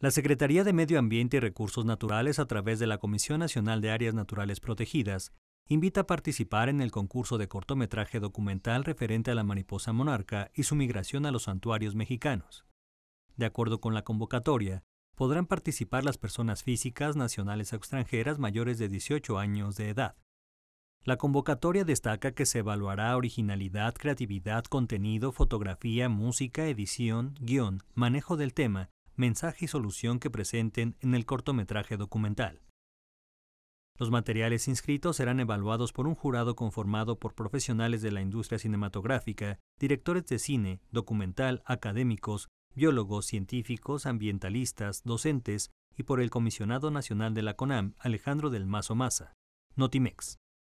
La Secretaría de Medio Ambiente y Recursos Naturales, a través de la Comisión Nacional de Áreas Naturales Protegidas, invita a participar en el concurso de cortometraje documental referente a la mariposa monarca y su migración a los santuarios mexicanos. De acuerdo con la convocatoria, podrán participar las personas físicas, nacionales o extranjeras mayores de 18 años de edad. La convocatoria destaca que se evaluará originalidad, creatividad, contenido, fotografía, música, edición, guión, manejo del tema mensaje y solución que presenten en el cortometraje documental. Los materiales inscritos serán evaluados por un jurado conformado por profesionales de la industria cinematográfica, directores de cine, documental, académicos, biólogos, científicos, ambientalistas, docentes y por el Comisionado Nacional de la CONAM, Alejandro del Mazo Maza, Notimex.